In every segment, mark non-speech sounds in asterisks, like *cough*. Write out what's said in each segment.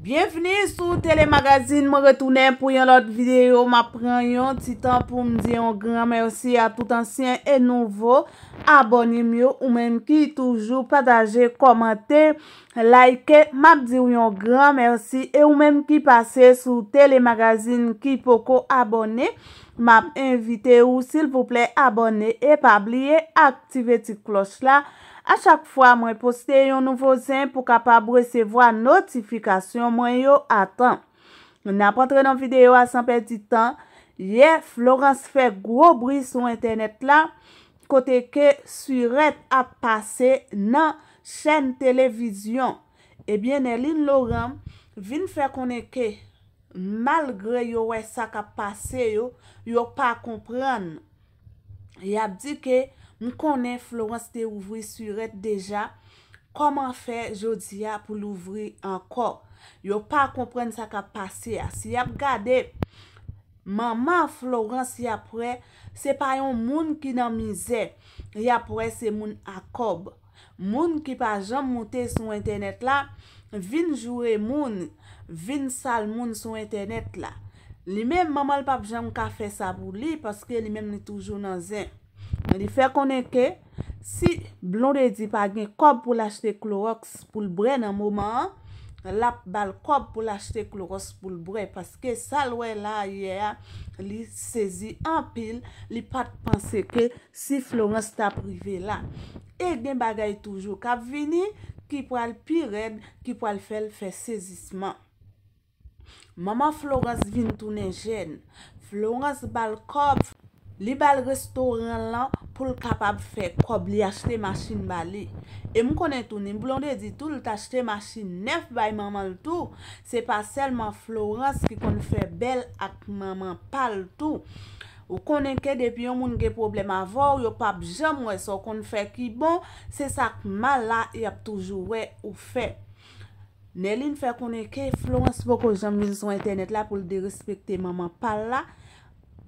Bienveni sou telemagazine, mwen retounen pou yon lot videyo, mwen pren yon titan pou mdi yon gran mersi a tout ansyen e nouvo, abonye myo ou menm ki toujou pataje, komante, like, mwenm di yon gran mersi e ou menm ki pase sou telemagazine ki poko abonye, mwenm invite ou sil pouple abonye e pabliye, aktive ti klos la. A chak fwa mwen poste yon nouvo zin pou kapab resevo a notifikasyon mwen yo atan. Mwen apotre nan videyo a sanpe di tan. Ye, Florence fe gro bri sou internet la. Kote ke suret ap pase nan chen televizyon. Ebyen, Elin Lauren vin fe koneke. Malgre yo wey sa kap pase yo, yo pa kompran. Ye ap di ke... M konen Florence te ouvri suret deja. Koman fe Jodia pou l'ouvri anko? Yo pa kompren sa ka pase ya. Si yap gade, mama Florence yapre, se pa yon moun ki nanmize. Yapre se moun akob. Moun ki pa janm mouten son internet la, vin jure moun, vin sal moun son internet la. Li men, mama li pa vjanm kafe sabou li, paske li men li toujou nanzen. Li fe konen ke, si blonde di pa gen kob pou lachete klorox pou lbre nan mouman, lap bal kob pou lachete klorox pou lbre. Paske salwe la ye, li sezi an pil, li pat panse ke si Florence ta prive la. E gen bagay toujou kap vini, ki pou al pirem, ki pou al fel fe sezisman. Maman Florence vin tou nen jen, Florence bal kob, Li bal restoran lan pou l kapab fè kob li achte machin bali. E m konen tou, ni m blonde ditou, l t'achte machin nef bay maman l tou. Se pa selman Florence ki kon fè bel ak maman pal tou. Ou konen ke depi yon moun ge problem avor, yon pap jom wè so kon fè ki bon. Se sakman la, yap toujou wè ou fè. Ne li n fè konen ke Florence pou kon jom vise son internet la pou l de respekte maman pal la.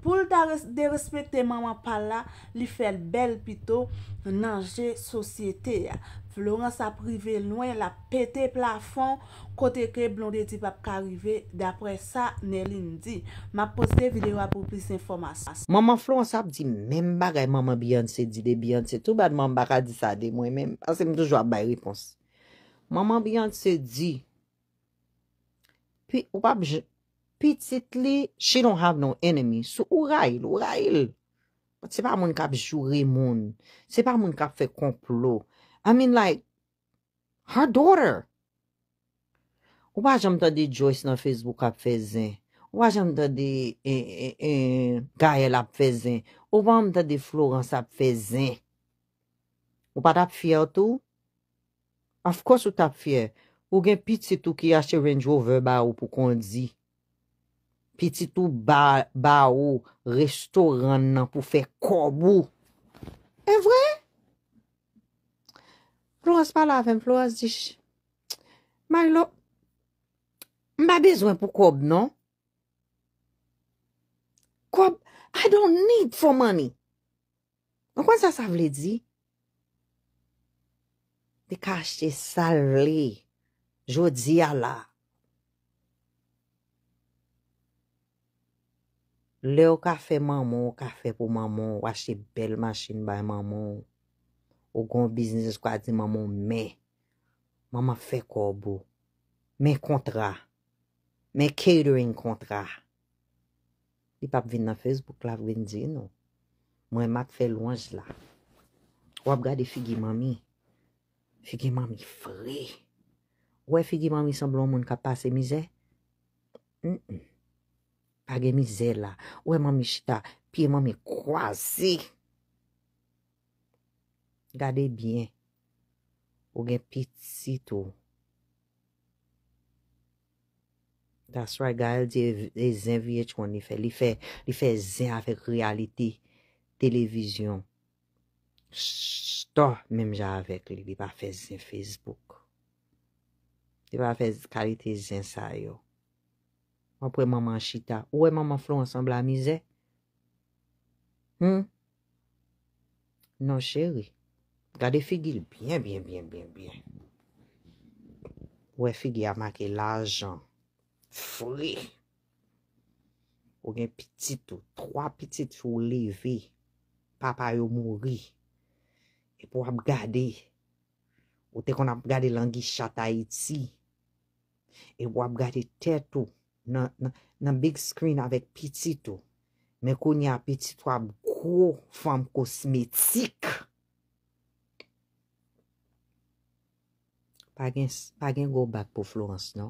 Poul de respete maman pala, li fel bel pito nanje sosyete ya. Florens ap rive lwen, la pete plafon, kote ke blonde di pap karive. Dapre sa, Neline di, ma pose videwa pou plis informasyon. Maman Florens ap di, men baray maman Beyoncé di de Beyoncé. Tou bad maman baray di sa de mwen, men pasen mdoujwa bay repons. Maman Beyoncé di, pi wap jen. Pitsit li, she don't have no enemy. So, ou ra il, ou ra il. Se pa moun kap jure moun. Se pa moun kap fe konplo. I mean like, her daughter. Ou pa jame ta de Joyce na Facebook kap fe zin. Ou pa jame ta de Gael ap fe zin. Ou pa jame ta de Florence ap fe zin. Ou pa tap fye ou tou? Of course ou tap fye. Ou gen pitsit tou ki yache rinjou veba ou pou konzi. ki ti tou ba ou restoran nan pou fe kob ou. E vre? Floas pa la ven, Floas di shi. Marilou, mba bezwen pou kob non? Kob? I don't need for money. Mwen kon sa sa vle di? Di kache sa vle. Jou di ya la. Le ou ka fe maman, ou ka fe pou maman, ou ashe bel masin bay maman, ou kon bisnis esko a di maman, mè. Maman fe korbo. Mè kontra. Mè catering kontra. Li pap vin nan Facebook la vin di nou. Mwen mat fe louan jila. Ou ap gade figi mami. Figi mami fre. Ou e figi mami semblon moun ka pase mize? M-m-m. Page mi zela, ou e mami chita, pi e mami kwa zi. Gade bien, ou gen piti sito. That's right, gade zin viye chwa ni fe. Li fe zin avèk reality, televizyon. Stor mèm jan avèk li, li pa fe zin Facebook. Li pa fe kalite zin sa yo. Anpwe maman chita. Ou e maman flou ansemble a mize? Hmm? Non chere. Gade figil. Bien, bien, bien, bien, bien. Ou e figil a make la jan. Fri. Ou gen pitit ou. Troa pitit ou leve. Papa yo mori. E pou ap gade. Ou te kon ap gade langi chata iti. E pou ap gade tet ou. nan big screen avèk piti to, men konye a piti to wap kou fwam kosmetik. Pa gen go back pou Florence, no?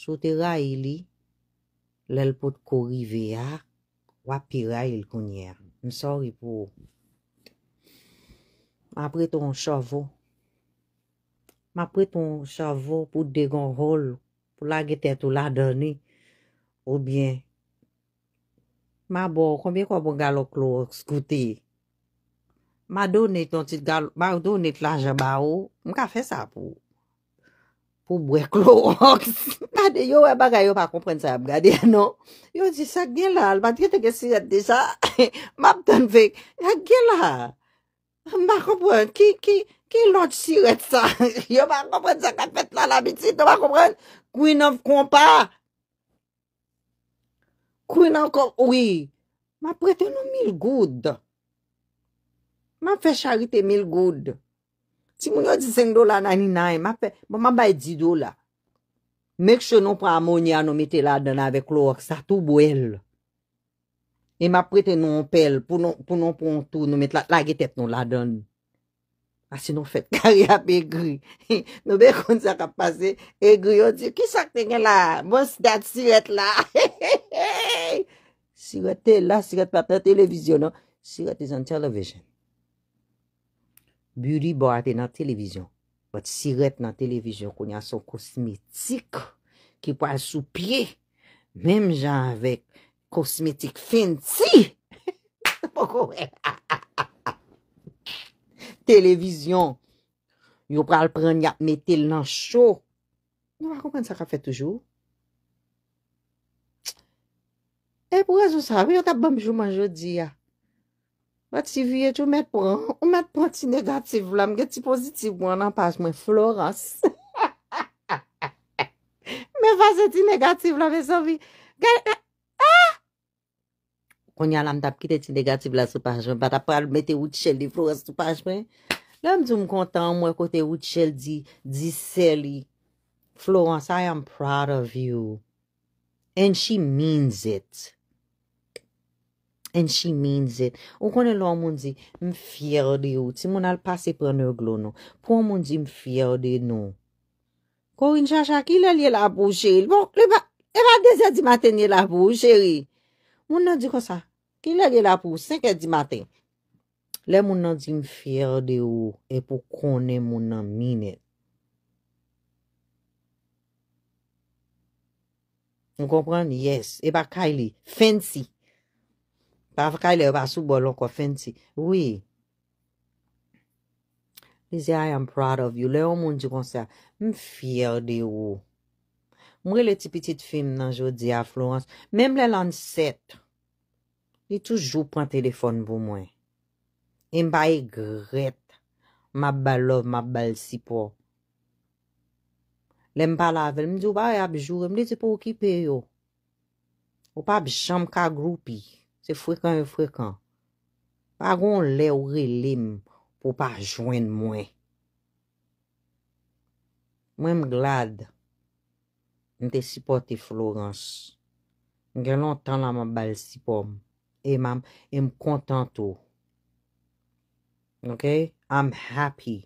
Sote ray e li, lèl pot kou rive ya, wap pi ray il konye a. M sori pou. Ma pre ton chavo. Ma pre ton chavo pou de gon hol. M sori pou. pou la geten tou la doni, ou bien, ma bon, konbien konpon galo klo skuti, ma doni ton tit galo, ma doni tlaje ba ou, mka fe sa pou, pou bwe klo, *laughs* yo wè e bagay yo pa kompren sa, *laughs* non. yo di sa gelal, *laughs* ma ton vek, ya gelal, ki, ki, Kè lòt siret sa? *laughs* Yo va kompren se ka fèt la l'abitit. To va kompren. Kouy nan fkon pa. Kouy nan kon wè. Ma prete nou mil goud. Ma fè charite mil goud. Si moun yo di 5 do la nan ni nan. Bon, ma bay 10 do la. Mèk chè nou pran moun ya nou mette la dèn avèk lò. Sa tou bò el. E ma prete nou an pel. Poun nou pran tout nou mette la gètèp nou la dèn. Asi ah, nou fèt kari ap e gri. *laughs* Nou be kon zaka pase, e gri yon di, ki sakten gen la, mons dat siwet la. *laughs* Siwet te la, siwet pa pa televizyon nou, siwet te zan televizyon. Buri bo ate nan televizyon, vat siwet nan televizyon, kon yon sou kosmetik, ki po al sou pye, mem jan avek kosmetik finti, pou *laughs* kowek. Televizyon. Yo pral pran yap metel nan show. Nou akopan sa ka fe toujou. E pou waz ou sa? Yo tap bom jouman jodi ya. Wad si viye tou? Ou met pran ti negatif la? Mwen get ti pozitif wan nan pas mwen. Florans. *laughs* Mwen waz ti negatif la? Mwen sa vi. Gèl, gèl. kon yal am tap kit eti negatif la sou pachmen, bat apal mette ou tchel di Flores sou pachmen, la m zou m kontan mwen kote ou tchel di, di sè li, Florence, I am proud of you, and she means it, and she means it, ou kon elou an moun zi, m fyer de ou, ti moun al pase pre nè glou nou, kon moun zi m fyer de nou, kor in chacha ki lè lè la bou chè, bon, lè ba, e ba dese di maten lè la bou chè, moun nan di kon sa, Ki lege la pou 50 e maten. Le moun nan di m fyer de ou. E pou kone moun nan mine. M konpren yes. E pa Kylie. Fancy. Pa Kylie e pa sou bolon kwa fancy. Oui. I zi I am proud of you. Le ou moun di kon se. M fyer de ou. Mwen le ti pitit film nan jodi aflouans. Mem le lan set. Li toujou pran telefon pou mwen. E mba e gret. Mba balov, mba bal sipo. Le mba lavel, mdi ou ba e abjou, mdi se pou okipe yo. Ou pa abjou mka groupi. Se frekan, e frekan. Pa goun le ou re lim pou pa jwen mwen. Mwen mglad. Mte sipote Florence. Grelon tan la mba bal sipo mwen. E mam, e m kontan tou. Ok? I'm happy.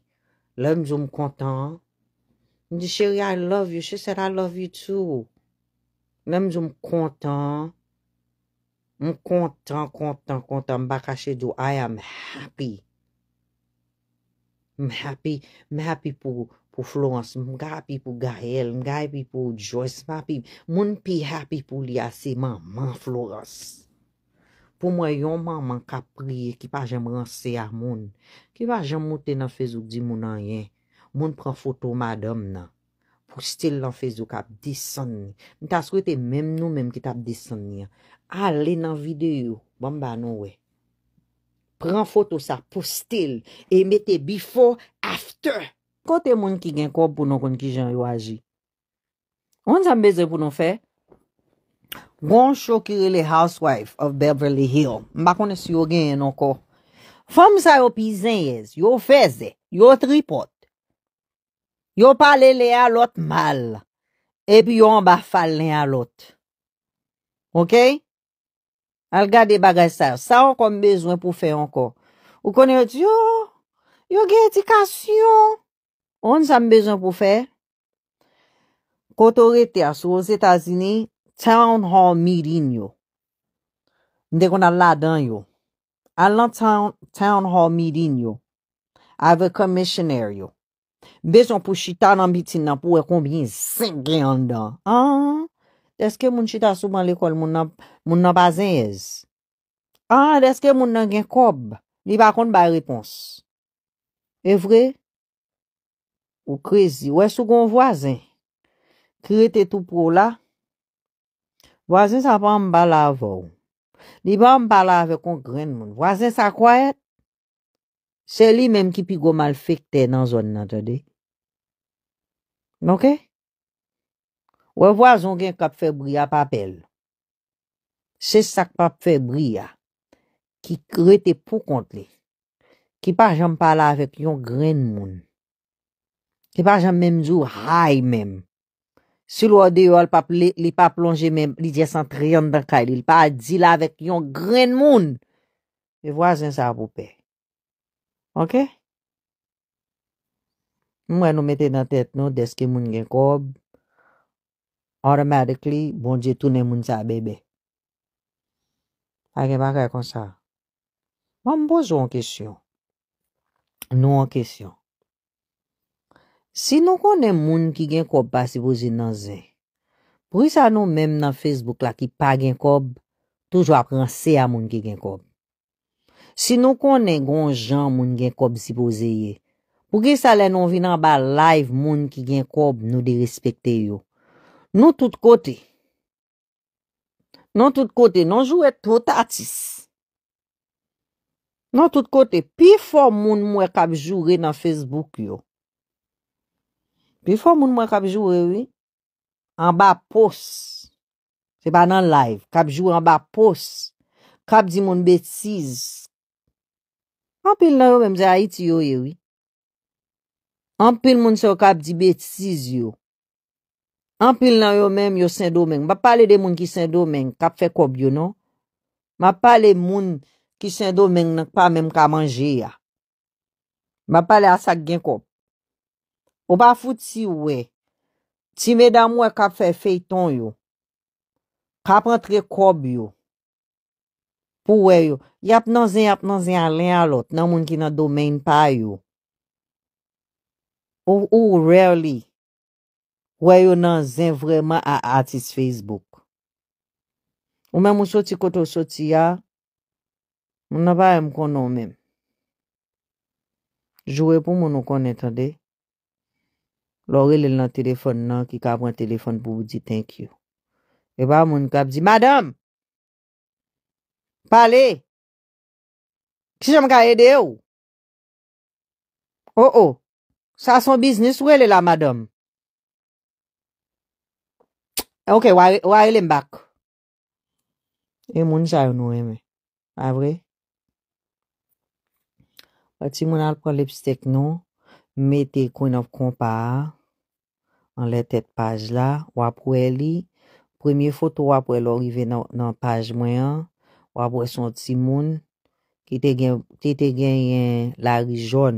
Le m zou m kontan. M di cheri, I love you. Che said, I love you too. Le m zou m kontan. M kontan, kontan, kontan. M baka chè dou, I am happy. M happy, m happy pou Florence. M gaya pi pou Gael. M gaya pi pou Joyce. M moun pi happy pou li ase. Man, man Florence. Pou mwen yonman man kapriye ki pa jem ranse ya moun. Ki pa jem mouten nan fezou di moun an yen. Moun pran foto madam nan. Pou stil nan fezou kap dison. Mwen tas kwe te menm nou menm ki tap dison. Ale nan videyo. Bamba nou we. Pran foto sa pou stil. E mette before, after. Kote moun ki gen kob pou nou kon ki jan yo aji. On sa meze pou nou fe? Gon chokire le housewife of Beverly Hill. Mba kone si yo gen enon ko. Fom sa yo pizen yez. Yo feze. Yo tripote. Yo pale le alot mal. Epi yo mba falen alot. Ok? Al gade bagay sa. Sa yo konm bezwen pou fe enon ko. Ou konne yo diyo. Yo gen edikasyon. On sa mbezwen pou fe. Koto rete aso w zetazini. Town hall meeting yo. Ndè kon a ladan yo. Alan town hall meeting yo. A ve komisyonary yo. Beson pou chita nan bitin nan pou e kon bin sen gen yon dan. An, deske moun chita sou ban lekol moun nan bazen yez. An, deske moun nan gen kob. Li bakon ba repons. E vre? Ou krezi? Ou e sou gon vwazen? Krete tou pro la. Vwazen sa pa m bala avou. Li ba m bala avèk yon gren moun. Vwazen sa kwayet. Se li menm ki pi go mal fèk te nan zon nan tèdè. Mokè? Wè vwazen gen kap febriya pa apel. Se sak pap febriya. Ki kretè pou kont lè. Ki pa jan m bala avèk yon gren moun. Ki pa jan menm zou hay menm. Si lwa deyo li pa plonje men, li jesan triyan dan kay, li pa a di la vek yon gren moun. Li wazen sa apopè. Ok? Mwen nou mette nan tèt nou, deske moun gen kob. Automatik li, bon diye toune moun sa bebe. A gen baka kon sa. Mwen mbozo an kesyon. Nou an kesyon. Si nou konen moun ki gen kob pa sipoze nan zen, pou yi sa nou menm nan Facebook la ki pa gen kob, toujwa pranse a moun ki gen kob. Si nou konen gon jan moun gen kob sipoze ye, pou yi sa le nou vi nan ba live moun ki gen kob nou de respekte yo. Nou tout kote. Nou tout kote. Nou jowe trotatis. Nou tout kote. Pi for moun mwen kab joure nan Facebook yo. Pi fwa moun mwen kapjou ewi? An ba pos. Se pa nan live. Kapjou an ba pos. Kap di moun betisiz. Anpil nan yo menm se a iti yo ewi. Anpil moun se yo kap di betisiz yo. Anpil nan yo menm yo sen do menm. Ba pale de moun ki sen do menm. Kap fe kob yo non. Ma pale moun ki sen do menm. Nan pa menm ka manje ya. Ma pale asak gen kob. Obafuti we, ti medam we kap fe feyton yo, kap rentre kob yo, pou we yo, yap nan zin yap nan zin alen alot nan moun ki nan domen pa yo. Ou ou rely, we yo nan zin vreman a artist Facebook. Ou men moun soti koto soti ya, moun nan bae mkon nan mwen. Jowe pou moun mkon netande. Lo rele lan telefon nan ki kap wè telefon pou di thank you. E ba moun kap di madam. Pali. Kisè mwen ka ede ou. Ou oh, ou. Oh. Sa son business rele la madam. E ok wè rele mbak. E moun jayon nou eme. Abre. Ah, A ti moun al kon lepstek nou. Mete kon op kon pa. An lete page la, wap wè li. Premier foto wap wè lò rive nan page mwen an, wap wè son timoun ki te gen yon lari joun.